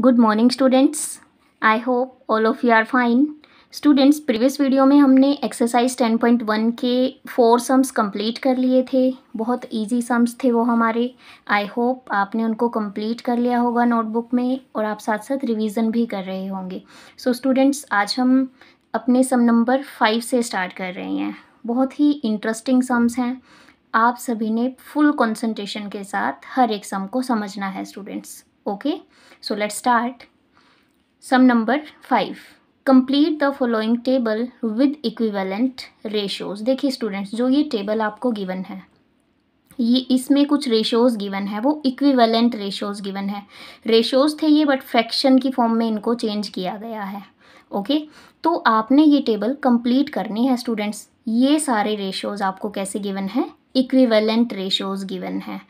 Good morning students I hope all of you are fine students previous video में हमने exercise 10.1 के four sums complete कर लिए थे बहुत इजी सम्स थे वो हमारे आई होप आपने उनको कंप्लीट कर लिया होगा नोटबुक में और आप साथ साथ रिवीजन भी कर रहे होंगे सो so, स्टूडेंट्स आज हम अपने सम नंबर फाइव से स्टार्ट कर रहे हैं बहुत ही इंटरेस्टिंग सम्स हैं आप सभी ने फुल कॉन्सेंट्रेशन के साथ हर एक सम को समझना है students okay okay? So let's start. Sum number five complete the following table with equivalent ratios देखिए स्टूडेंट्स जो ये टेबल आपको गिवन है ये इसमें कुछ रेशियोज गिवन है वो इक्विवेलेंट रेशियोज गिवन है रेशियोज थे ये बट फ्रैक्शन की फॉर्म में इनको चेंज किया गया है ओके okay? तो आपने ये टेबल कंप्लीट करनी है स्टूडेंट्स ये सारे रेशियोज आपको कैसे गिवन है इक्विवेलेंट रेशियोज गिवन है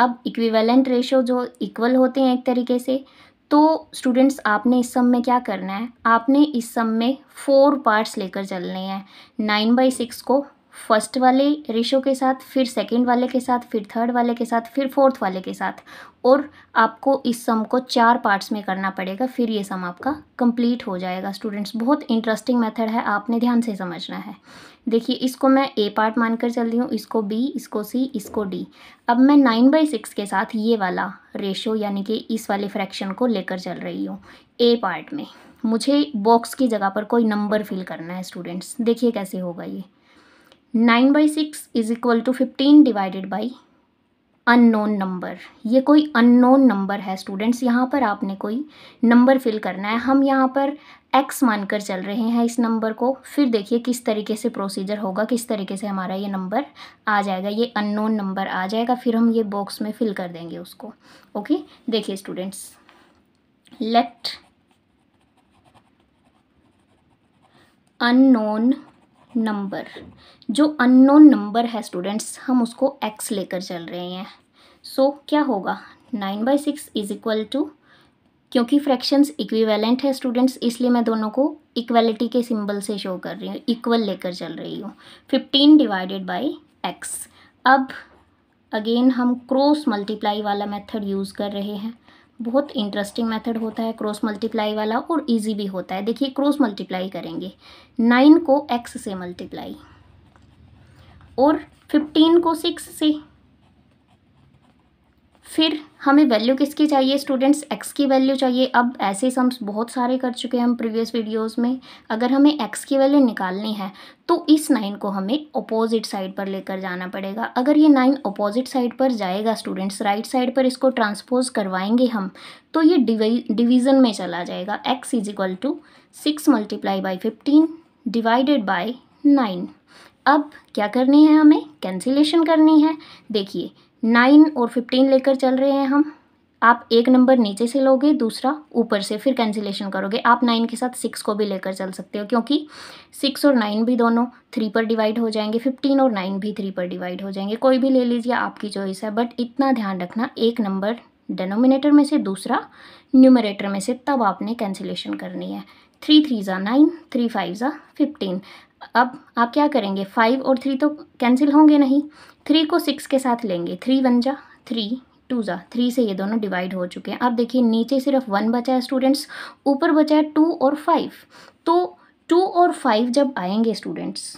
अब इक्विवेलेंट रेशो जो इक्वल होते हैं एक तरीके से तो स्टूडेंट्स आपने इस सम में क्या करना है आपने इस सम में फोर पार्ट्स लेकर चलने हैं नाइन बाई सिक्स को फर्स्ट वाले रेशो के साथ फिर सेकंड वाले के साथ फिर थर्ड वाले के साथ फिर फोर्थ वाले के साथ और आपको इस सम को चार पार्ट्स में करना पड़ेगा फिर ये सम आपका कंप्लीट हो जाएगा स्टूडेंट्स बहुत इंटरेस्टिंग मेथड है आपने ध्यान से समझना है देखिए इसको मैं ए पार्ट मानकर चल रही हूँ इसको बी इसको सी इसको डी अब मैं नाइन बाई सिक्स के साथ ये वाला रेशो यानी कि इस वाले फ्रैक्शन को लेकर चल रही हूँ ए पार्ट में मुझे बॉक्स की जगह पर कोई नंबर फिल करना है स्टूडेंट्स देखिए कैसे होगा ये nine by six is equal to fifteen divided by unknown number ये कोई अननोन नंबर है स्टूडेंट्स यहाँ पर आपने कोई नंबर फिल करना है हम यहाँ पर एक्स मानकर चल रहे हैं इस नंबर को फिर देखिए किस तरीके से प्रोसीजर होगा किस तरीके से हमारा ये नंबर आ जाएगा ये अननोन नंबर आ जाएगा फिर हम ये बॉक्स में फिल कर देंगे उसको ओके देखिए स्टूडेंट्स लेट अननोन नंबर जो अननोन नंबर है स्टूडेंट्स हम उसको एक्स लेकर चल रहे हैं सो so, क्या होगा nine by six is equal to क्योंकि फ्रैक्शंस इक्विवेलेंट है स्टूडेंट्स इसलिए मैं दोनों को इक्वलिटी के सिंबल से शो कर रही हूँ इक्वल लेकर चल रही हूँ फिफ्टीन डिवाइडेड बाई एक्स अब अगेन हम क्रॉस मल्टीप्लाई वाला मेथड यूज़ कर रहे हैं बहुत इंटरेस्टिंग मेथड होता है क्रॉस मल्टीप्लाई वाला और इजी भी होता है देखिए क्रॉस मल्टीप्लाई करेंगे नाइन को एक्स से मल्टीप्लाई और फिफ्टीन को सिक्स से फिर हमें वैल्यू किसकी चाहिए स्टूडेंट्स एक्स की वैल्यू चाहिए अब ऐसे सम्स बहुत सारे कर चुके हैं हम प्रीवियस वीडियोस में अगर हमें एक्स की वैल्यू निकालनी है तो इस नाइन को हमें अपोजिट साइड पर लेकर जाना पड़ेगा अगर ये नाइन अपोजिट साइड पर जाएगा स्टूडेंट्स राइट साइड पर इसको ट्रांसपोज करवाएंगे हम तो ये डिवीज़न में चला जाएगा x is equal to six multiply by fifteen divided by nine अब क्या करनी है हमें कैंसिलेशन करनी है देखिए नाइन और फिफ्टीन लेकर चल रहे हैं हम आप एक नंबर नीचे से लोगे दूसरा ऊपर से फिर कैंसिलेशन करोगे आप नाइन के साथ सिक्स को भी लेकर चल सकते हो क्योंकि सिक्स और नाइन भी दोनों थ्री पर डिवाइड हो जाएंगे फिफ्टीन और नाइन भी थ्री पर डिवाइड हो जाएंगे कोई भी ले लीजिए आपकी चॉइस है बट इतना ध्यान रखना एक नंबर डेनोमिनेटर में से दूसरा न्यूमरेटर में से तब आपने कैंसिलेशन करनी है थ्री थ्री ज़ा नाइन थ्री फाइव ज़ा फिफ्टीन अब आप क्या करेंगे फाइव और थ्री तो कैंसिल होंगे नहीं थ्री को सिक्स के साथ लेंगे थ्री वन जा थ्री टू ज़ा थ्री से ये दोनों डिवाइड हो चुके हैं अब देखिए नीचे सिर्फ वन बचा है स्टूडेंट्स ऊपर बचा है टू और फाइव तो टू और फाइव जब आएंगे स्टूडेंट्स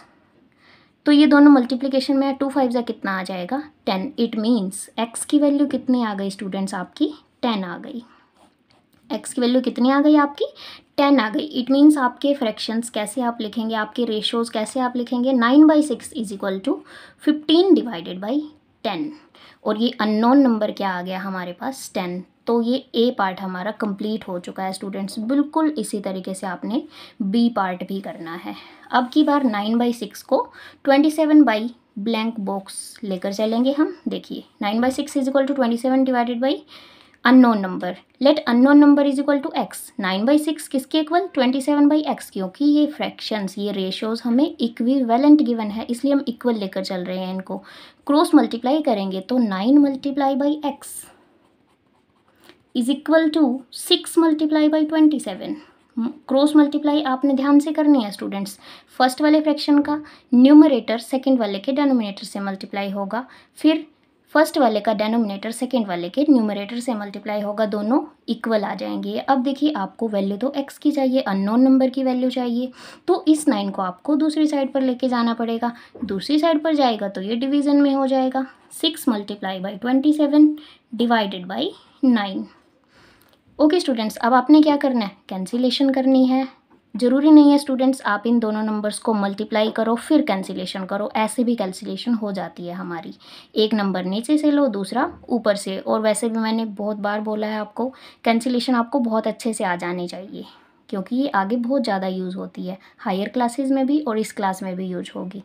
तो ये दोनों मल्टीप्लीकेशन में टू फाइव ज़ा कितना आ जाएगा टेन इट मीन्स एक्स की वैल्यू कितनी आ गई स्टूडेंट्स आपकी टेन आ गई एक्स की वैल्यू कितनी आ गई आपकी टेन आ गई इट मीन्स आपके फ्रैक्शंस कैसे आप लिखेंगे आपके रेशोज़ कैसे आप लिखेंगे nine by six is equal to fifteen divided by ten और ये अननोन नंबर क्या आ गया हमारे पास टेन तो ये ए पार्ट हमारा कंप्लीट हो चुका है स्टूडेंट्स बिल्कुल इसी तरीके से आपने बी पार्ट भी करना है अब की बार नाइन बाई सिक्स को twenty seven by blank box लेकर चलेंगे हम देखिए nine by six is equal to twenty seven divided by unknown number let unknown number is equal to x nine by six किसके equal twenty seven by x क्योंकि ये fractions ये ratios हमें equivalent given है इसलिए हम equal लेकर चल रहे हैं इनको क्रॉस मल्टीप्लाई करेंगे तो nine multiply by x is equal to six multiply by twenty seven cross multiply आपने ध्यान से करनी है स्टूडेंट्स फर्स्ट वाले फ्रैक्शन का न्यूमरेटर सेकेंड वाले के डेनोमिनेटर से मल्टीप्लाई होगा फिर फर्स्ट वाले का डेनोमिनेटर सेकेंड वाले के न्यूमरेटर से मल्टीप्लाई होगा दोनों इक्वल आ जाएंगे अब देखिए आपको वैल्यू तो एक्स की चाहिए अननोन नंबर की वैल्यू चाहिए तो इस नाइन को आपको दूसरी साइड पर लेके जाना पड़ेगा दूसरी साइड पर जाएगा तो ये डिवीज़न में हो जाएगा six multiply by twenty seven divided by nine okay students अब आपने क्या करना है कैंसिलेशन करनी है ज़रूरी नहीं है स्टूडेंट्स आप इन दोनों नंबर्स को मल्टीप्लाई करो फिर कैंसिलेशन करो ऐसे भी कैंसिलेशन हो जाती है हमारी एक नंबर नीचे से लो दूसरा ऊपर से और वैसे भी मैंने बहुत बार बोला है आपको कैंसिलेशन आपको बहुत अच्छे से आ जानी चाहिए क्योंकि ये आगे बहुत ज़्यादा यूज़ होती है हायर क्लासेस में भी और इस क्लास में भी यूज होगी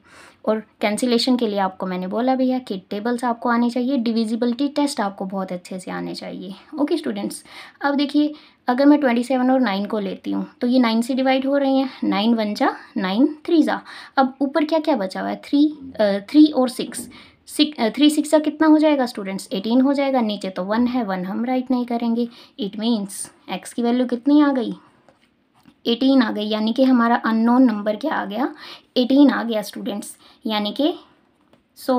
और कैंसिलेशन के लिए आपको मैंने बोला भैया कि टेबल्स आपको आने चाहिए डिविजिबिलिटी टेस्ट आपको बहुत अच्छे से आने चाहिए ओके स्टूडेंट्स अब देखिए अगर मैं ट्वेंटी सेवन और नाइन को लेती हूँ तो ये नाइन से डिवाइड हो रही हैं नाइन वन जा नाइन थ्री जा अब ऊपर क्या क्या बचा हुआ है थ्री थ्री और सिक्स सिक थ्री सिक्स का कितना हो जाएगा स्टूडेंट्स एटीन हो जाएगा नीचे तो वन है वन हम राइट नहीं करेंगे इट मीन्स एक्स की वैल्यू कितनी आ गई एटीन आ गई यानी कि हमारा अननोन नंबर क्या आ गया एटीन आ गया स्टूडेंट्स यानी कि so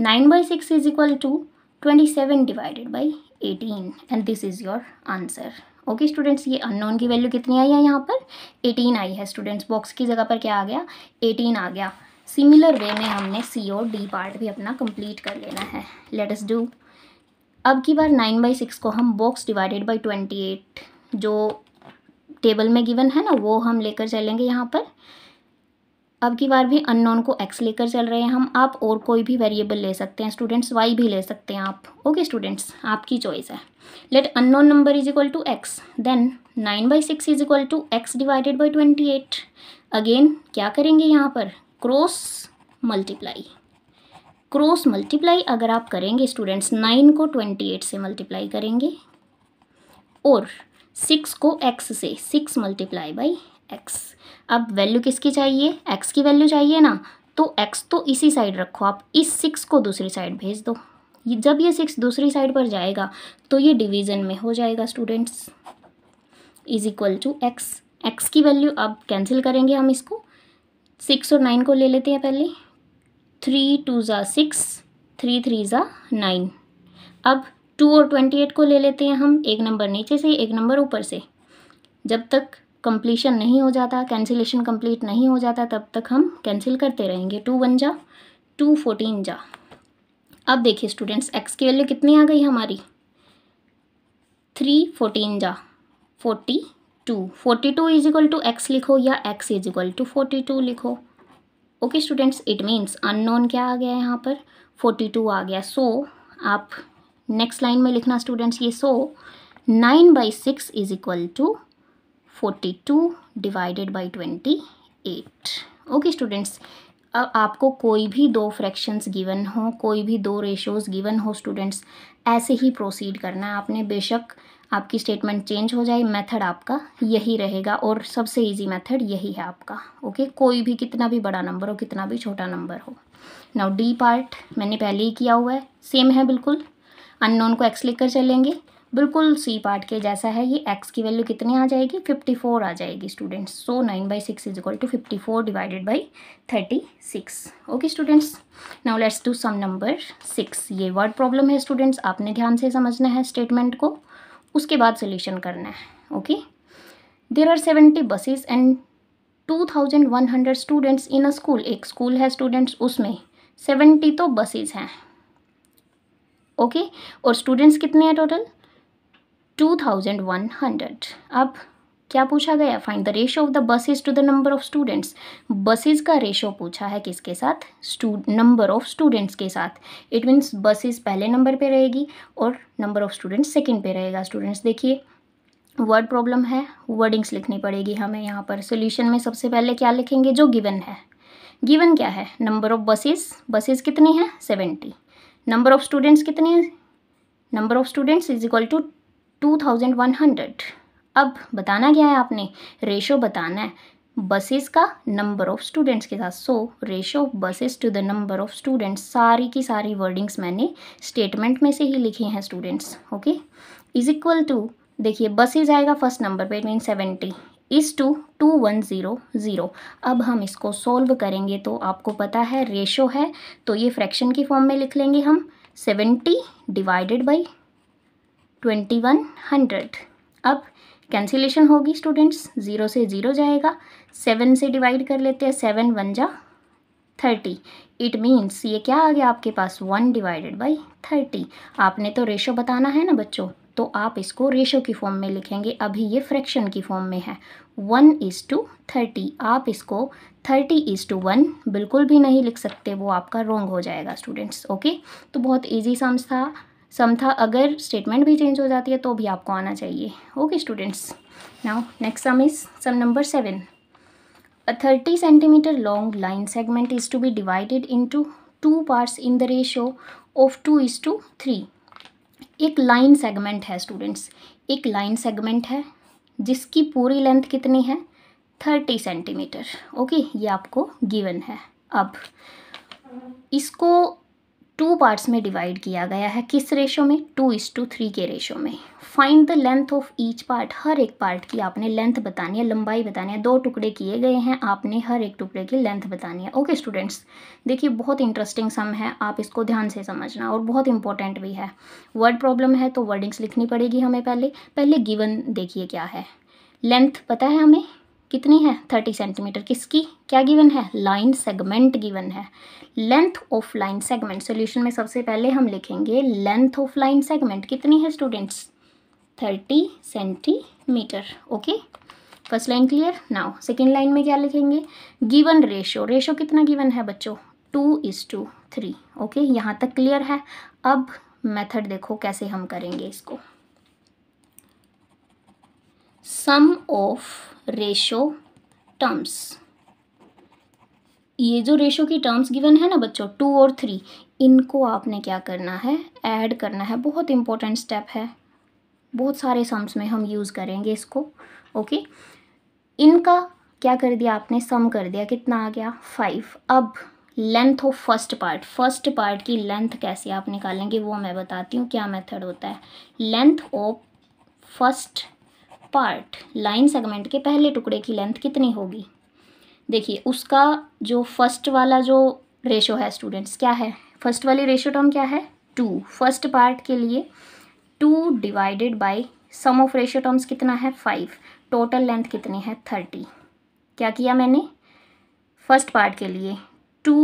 nine by six is equal to twenty seven divided by eighteen and this is your answer okay students ये अननोन की वैल्यू कितनी आई है यहाँ पर एटीन आई है स्टूडेंट्स बॉक्स की जगह पर क्या आ गया एटीन आ गया सिमिलर वे में हमने सी और डी पार्ट भी अपना कंप्लीट कर लेना है लेट अस डू अब की बार नाइन बाई सिक्स को हम box divided by twenty eight जो टेबल में गिवन है ना वो हम लेकर चलेंगे यहाँ पर अब की बार भी अननोन को एक्स लेकर चल रहे हैं हम आप और कोई भी वेरिएबल ले सकते हैं स्टूडेंट्स वाई भी ले सकते हैं आप ओके स्टूडेंट्स आपकी चॉइस है let unknown number is equal to x then nine by six is equal to x divided by twenty eight again क्या करेंगे यहाँ पर क्रॉस मल्टीप्लाई क्रॉस मल्टीप्लाई अगर आप करेंगे स्टूडेंट्स नाइन को ट्वेंटी एट से मल्टीप्लाई करेंगे और सिक्स को एक्स से सिक्स मल्टीप्लाई बाई एक्स अब वैल्यू किसकी चाहिए एक्स की वैल्यू चाहिए ना तो एक्स तो इसी साइड रखो आप इस सिक्स को दूसरी साइड भेज दो जब ये सिक्स दूसरी साइड पर जाएगा तो ये डिवीज़न में हो जाएगा students is equal to x x की वैल्यू अब कैंसिल करेंगे हम इसको सिक्स और नाइन को ले लेते हैं पहले थ्री टू ज़ा सिक्स थ्री थ्री ज़ा नाइन अब टू और ट्वेंटी एट को ले लेते हैं हम एक नंबर नीचे से एक नंबर ऊपर से जब तक कंप्लीशन नहीं हो जाता कैंसिलेशन कंप्लीट नहीं हो जाता तब तक हम कैंसिल करते रहेंगे टू वन जा टू फोर्टीन जा अब देखिए स्टूडेंट्स एक्स की वैल्यू कितनी आ गई हमारी थ्री फोर्टीन जा forty two forty two is equal to x लिखो या x is equal to forty two लिखो okay students it means unknown क्या आ गया यहाँ पर फोर्टी टू आ गया सो so, आप नेक्स्ट लाइन में लिखना स्टूडेंट्स ये so nine by six is equal to forty two divided by twenty eight okay students अब आपको कोई भी दो फ्रैक्शंस गिवन हो कोई भी दो रेशोज़ गिवन हो स्टूडेंट्स ऐसे ही प्रोसीड करना है आपने बेशक आपकी स्टेटमेंट चेंज हो जाए मेथड आपका यही रहेगा और सबसे इजी मेथड यही है आपका ओके okay? कोई भी कितना भी बड़ा नंबर हो कितना भी छोटा नंबर हो नाउ डी पार्ट मैंने पहले ही किया हुआ है सेम है बिल्कुल अननोन को एक्स लेकर चलेंगे बिल्कुल सी पार्ट के जैसा है ये एक्स की वैल्यू कितनी आ जाएगी फिफ्टी फोर आ जाएगी students so nine by six is equal to fifty four divided by thirty six okay students now let's do sum number six ये वर्ड प्रॉब्लम है स्टूडेंट्स आपने ध्यान से समझना है स्टेटमेंट को उसके बाद सोल्यूशन करना है okay there are seventy buses and two thousand one hundred students in a school एक स्कूल है स्टूडेंट्स उसमें सेवेंटी तो बसेज हैं ओके और स्टूडेंट्स कितने हैं total two thousand one hundred अब क्या पूछा गया find the ratio of the buses to the number of students buses का रेशो पूछा है किसके साथ नंबर ऑफ स्टूडेंट्स के साथ इट मीन्स बसेज पहले नंबर पे रहेगी और नंबर ऑफ स्टूडेंट्स सेकेंड पे रहेगा स्टूडेंट्स देखिए वर्ड प्रॉब्लम है वर्डिंग्स लिखनी पड़ेगी हमें यहाँ पर सोल्यूशन में सबसे पहले क्या लिखेंगे जो गिवन है गिवन क्या है नंबर ऑफ बसेस बसेस कितनी हैं सेवेंटी नंबर ऑफ स्टूडेंट्स कितने हैं number of students is equal to two thousand one hundred अब बताना क्या है आपने रेशो बताना है बसेस का नंबर ऑफ स्टूडेंट्स के साथ so ratio of buses to the number of students सारी की सारी वर्डिंग्स मैंने स्टेटमेंट में से ही लिखी हैं students okay is equal to देखिए बसेज आएगा फर्स्ट नंबर पे it mean seventy is to two one zero zero अब हम इसको सोल्व करेंगे तो आपको पता है रेशो है तो ये फ्रैक्शन की फॉर्म में लिख लेंगे हम seventy divided by twenty one hundred अब कैंसिलेशन होगी स्टूडेंट्स ज़ीरो से ज़ीरो जाएगा सेवन से डिवाइड कर लेते हैं सेवन वन जा थर्टी इट मीन्स ये क्या आ गया आपके पास वन डिवाइडेड बाई थर्टी आपने तो रेशो बताना है ना बच्चों तो आप इसको रेशो की फॉर्म में लिखेंगे अभी ये फ्रैक्शन की फॉर्म में है वन इज़ टू थर्टी आप इसको थर्टी इज़ टू वन बिल्कुल भी नहीं लिख सकते वो आपका रोंग हो जाएगा स्टूडेंट्स ओके तो बहुत ईजी सम्स था सम था अगर स्टेटमेंट भी चेंज हो जाती है तो भी आपको आना चाहिए okay students now next sum is sum number seven a thirty centimetre long line segment is to be divided into two parts in the ratio of two is to three एक line segment है students एक line segment है जिसकी पूरी length कितनी है thirty centimetre okay ये आपको गिवन है अब इसको टू पार्ट्स में डिवाइड किया गया है किस रेशो में टू इस टू थ्री के रेशो में find the length of each part हर एक पार्ट की आपने लेंथ बतानी है लंबाई बतानी है दो टुकड़े किए गए हैं आपने हर एक टुकड़े की लेंथ बतानी है ओके स्टूडेंट्स देखिए बहुत इंटरेस्टिंग सम है आप इसको ध्यान से समझना और बहुत इंपॉर्टेंट भी है वर्ड प्रॉब्लम है तो वर्डिंग्स लिखनी पड़ेगी हमें पहले पहले गिवन देखिए क्या है लेंथ पता है हमें कितनी है थर्टी सेंटीमीटर किसकी क्या गिवन है लाइन सेगमेंट गिवन है length of line segment solution में सबसे पहले हम लिखेंगे लेंथ ऑफ लाइन सेगमेंट कितनी है students thirty centimetre okay first line clear now second line में क्या लिखेंगे गिवन रेशो रेशो कितना गिवन है बच्चों two is to three okay यहाँ तक क्लियर है अब मेथड देखो कैसे हम करेंगे इसको सम ऑफ रेशो टर्म्स ये जो रेशो की टर्म्स गिवन है ना बच्चों टू और थ्री इनको आपने क्या करना है ऐड करना है बहुत इंपॉर्टेंट स्टेप है बहुत सारे सम्स में हम यूज़ करेंगे इसको ओके इनका क्या कर दिया आपने सम कर दिया कितना आ गया फाइव अब length of first part first part की लेंथ कैसे आप निकालेंगे वो मैं बताती हूँ क्या मेथड होता है length of first part line segment के पहले टुकड़े की लेंथ कितनी होगी देखिए उसका जो फर्स्ट वाला जो रेशो है स्टूडेंट्स क्या है फर्स्ट वाली रेशो टर्म क्या है टू फर्स्ट पार्ट के लिए two divided by sum of ratio terms कितना है फाइव टोटल लेंथ कितनी है थर्टी क्या किया मैंने फर्स्ट पार्ट के लिए टू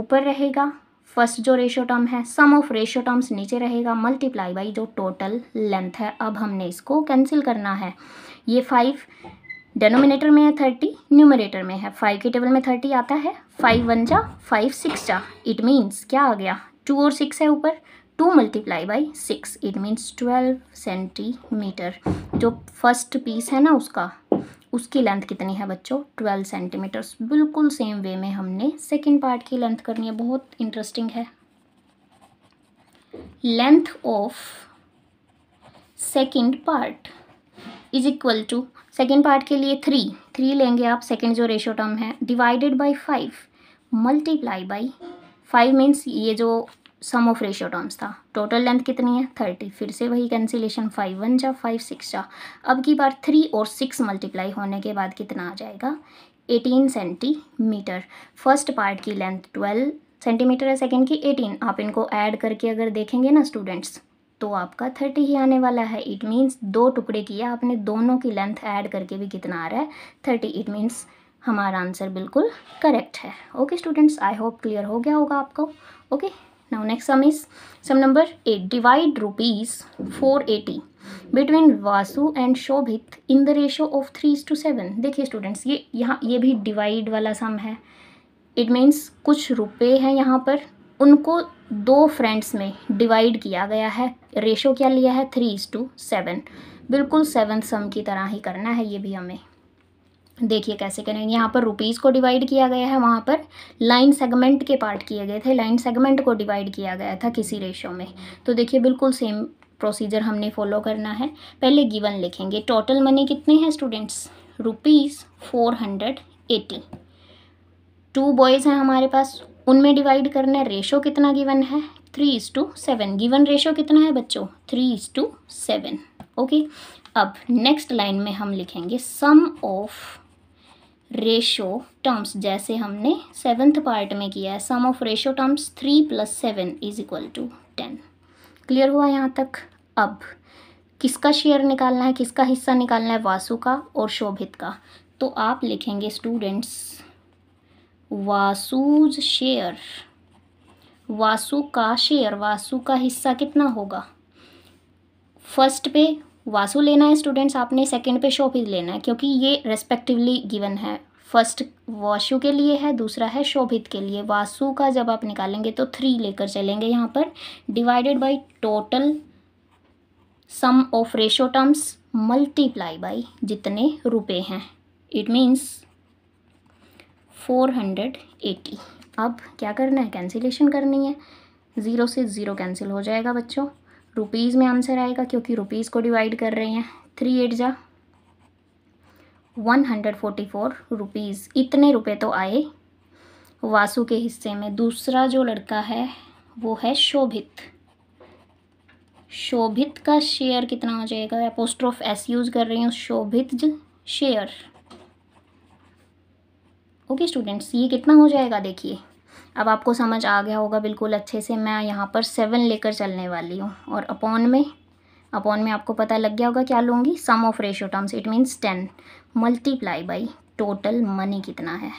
ऊपर रहेगा फर्स्ट जो रेशियो टर्म है सम ऑफ रेशियो टर्म्स नीचे रहेगा मल्टीप्लाई बाई जो टोटल लेंथ है अब हमने इसको कैंसिल करना है ये फाइव डेनोमिनेटर में है थर्टी न्यूमिनेटर में है फाइव के टेबल में थर्टी आता है फाइव वन जा फाइव सिक्स जा इट मीन्स क्या आ गया टू और सिक्स है ऊपर two multiply by six it means twelve centimetre जो फर्स्ट पीस है ना उसका उसकी लेंथ कितनी है बच्चों ट्वेल्व सेंटीमीटर्स बिल्कुल सेम वे में हमने सेकेंड पार्ट की लेंथ करनी है बहुत इंटरेस्टिंग है length of second part is equal to second part के लिए थ्री थ्री लेंगे आप सेकेंड जो रेशो टर्म है divided by five multiply by five means ये जो सम ऑफ रेशियो टर्म्स था टोटल लेंथ कितनी है थर्टी फिर से वही कैंसिलेशन फाइव वन जा फाइव सिक्स जा अब की बार थ्री और सिक्स मल्टीप्लाई होने के बाद कितना आ जाएगा एटीन सेंटीमीटर फर्स्ट पार्ट की लेंथ ट्वेल्व सेंटीमीटर है सेकेंड की एटीन आप इनको ऐड करके अगर देखेंगे ना स्टूडेंट्स तो आपका थर्टी ही आने वाला है इट मीन्स दो टुकड़े किया आपने दोनों की लेंथ ऐड करके भी कितना आ रहा है थर्टी इट मीन्स हमारा आंसर बिल्कुल करेक्ट है okay students I hope clear हो गया होगा आपको okay okay? now next sum is sum number 8 divide rupees 480 between Vasu and Shobhit in the ratio of three is to seven देखिए स्टूडेंट्स ये यहाँ ये भी डिवाइड वाला सम है इट मीन्स कुछ रुपए हैं यहाँ पर उनको दो फ्रेंड्स में डिवाइड किया गया है रेशो क्या लिया है थ्री इज टू सेवन बिल्कुल सेवन सम की तरह ही करना है ये भी हमें देखिए कैसे करेंगे यहाँ पर रुपीज़ को डिवाइड किया गया है वहाँ पर लाइन सेगमेंट के पार्ट किए गए थे लाइन सेगमेंट को डिवाइड किया गया था किसी रेशो में तो देखिए बिल्कुल सेम प्रोसीजर हमने फॉलो करना है पहले गिवन लिखेंगे टोटल मनी कितने हैं students rupees four hundred eighty two boys हैं हमारे पास उनमें डिवाइड करना है रेशो कितना गिवन है three is to seven given ratio कितना है बच्चों three is to seven okay अब नेक्स्ट लाइन में हम लिखेंगे सम ऑफ़ रेशो टर्म्स जैसे हमने सेवन्थ पार्ट में किया है sum of ratio terms three plus seven is equal to ten clear हुआ यहाँ तक अब किसका शेयर निकालना है किसका हिस्सा निकालना है वासु का और शोभित का तो आप लिखेंगे स्टूडेंट्स वासूज शेयर वासु का शेयर वासु का हिस्सा कितना होगा फर्स्ट पे वासु लेना है स्टूडेंट्स आपने सेकंड पे शोभित लेना है क्योंकि ये रेस्पेक्टिवली गिवन है फर्स्ट वाशु के लिए है दूसरा है शोभित के लिए वासु का जब आप निकालेंगे तो थ्री लेकर चलेंगे यहाँ पर divided by total sum of ratio terms multiply by जितने रुपए हैं it means four hundred eighty अब क्या करना है कैंसिलेशन करनी है ज़ीरो से ज़ीरो कैंसिल हो जाएगा बच्चों रुपीज़ में आंसर आएगा क्योंकि रुपीज़ को डिवाइड कर रहे हैं थ्री एट जा one hundred forty four rupees इतने रुपए तो आए वासु के हिस्से में दूसरा जो लड़का है वो है शोभित शोभित का शेयर कितना हो जाएगा ऑफ एस यूज़ कर रही हूँ शोभित शेयर ओके स्टूडेंट्स ये कितना हो जाएगा देखिए अब आपको समझ आ गया होगा बिल्कुल अच्छे से मैं यहाँ पर सेवन लेकर चलने वाली हूँ और अपॉन में अपॉन में आपको पता लग गया होगा क्या लूँगी sum of ratio terms it means ten multiply by total money कितना है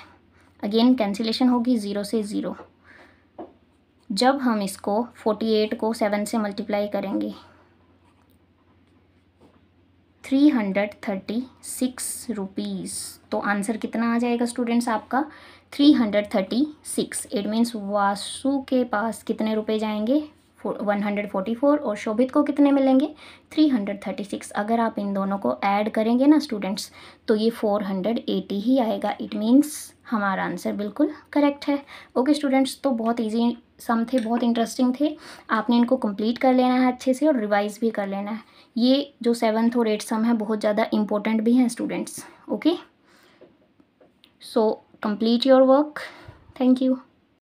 अगेन कैंसिलेशन होगी ज़ीरो से ज़ीरो जब हम इसको फोर्टी एट को सेवन से मल्टीप्लाई करेंगे three hundred thirty six rupees तो आंसर कितना आ जाएगा स्टूडेंट्स आपका three hundred thirty six it means Vasu के पास कितने रुपए जाएंगे वन हंड्रेड फोर्टी फोर और शोभित को कितने मिलेंगे थ्री हंड्रेड थर्टी सिक्स अगर आप इन दोनों को ऐड करेंगे ना स्टूडेंट्स तो ये फोर हंड्रेड एटी ही आएगा इट मीन्स हमारा आंसर बिल्कुल करेक्ट है ओके स्टूडेंट्स तो बहुत ईजी सम थे बहुत इंटरेस्टिंग थे आपने इनको कम्प्लीट कर लेना है अच्छे से और रिवाइज़ भी कर लेना है ये जो सेवन्थ और एट सम है बहुत ज़्यादा इम्पोर्टेंट भी हैं students okay so complete your work thank you